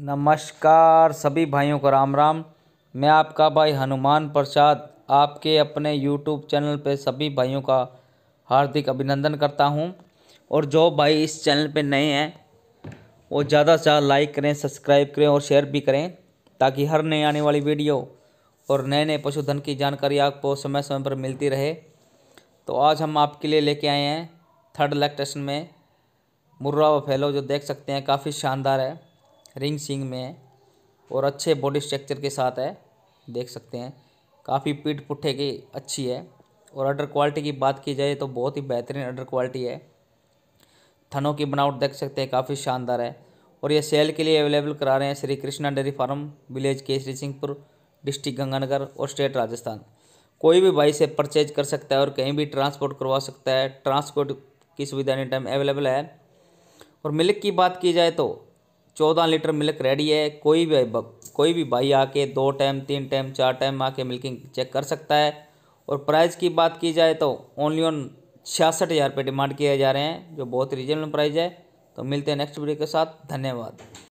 नमस्कार सभी भाइयों को राम राम मैं आपका भाई हनुमान प्रसाद आपके अपने यूट्यूब चैनल पे सभी भाइयों का हार्दिक अभिनंदन करता हूँ और जो भाई इस चैनल पे नए हैं वो ज़्यादा से ज़्यादा लाइक करें सब्सक्राइब करें और शेयर भी करें ताकि हर नए आने वाली वीडियो और नए नए पशुधन की जानकारी आपको समय समय पर मिलती रहे तो आज हम आपके लिए लेके आए हैं थर्ड लैक्टेशन में मुर्रा व फैलो जो देख सकते हैं काफ़ी शानदार है रिंग सिंग में है और अच्छे बॉडी स्ट्रक्चर के साथ है देख सकते हैं काफ़ी पीठ पुट्ठे की अच्छी है और अडर क्वालिटी की बात की जाए तो बहुत ही बेहतरीन अडर क्वालिटी है थनों की बनावट देख सकते हैं काफ़ी शानदार है और ये सेल के लिए अवेलेबल करा रहे हैं Shri Krishna dairy farm village Kesri Singhpur district Ganganagar और स्टेट राजस्थान कोई भी भाई से परचेज कर सकता है और कहीं भी ट्रांसपोर्ट करवा सकता है ट्रांसपोर्ट की सुविधा एनी टाइम अवेलेबल है और मिल्क की बात की जाए तो चौदह लीटर मिल्क रेडी है कोई भी कोई भी भाई आके दो टाइम तीन टाइम चार टाइम आके मिल्किंग चेक कर सकता है और प्राइस की बात की जाए तो ओनली ऑन छियासठ हज़ार रुपये डिमांड किए जा रहे हैं जो बहुत रीजनेबल प्राइस है तो मिलते हैं नेक्स्ट वीडियो के साथ धन्यवाद